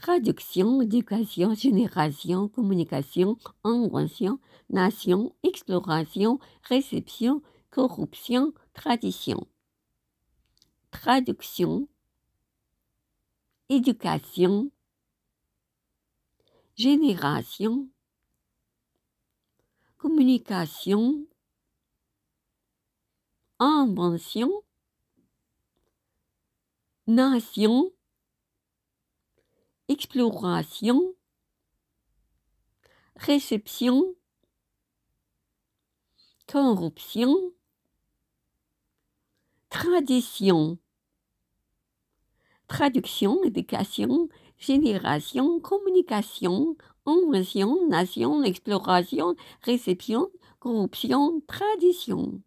traduction, éducation, génération, communication, invention, nation, exploration, réception, corruption, tradition. Traduction, éducation, génération, communication, invention, nation, exploration, réception, corruption, tradition, traduction, éducation, génération, communication, invention, nation, exploration, réception, corruption, tradition.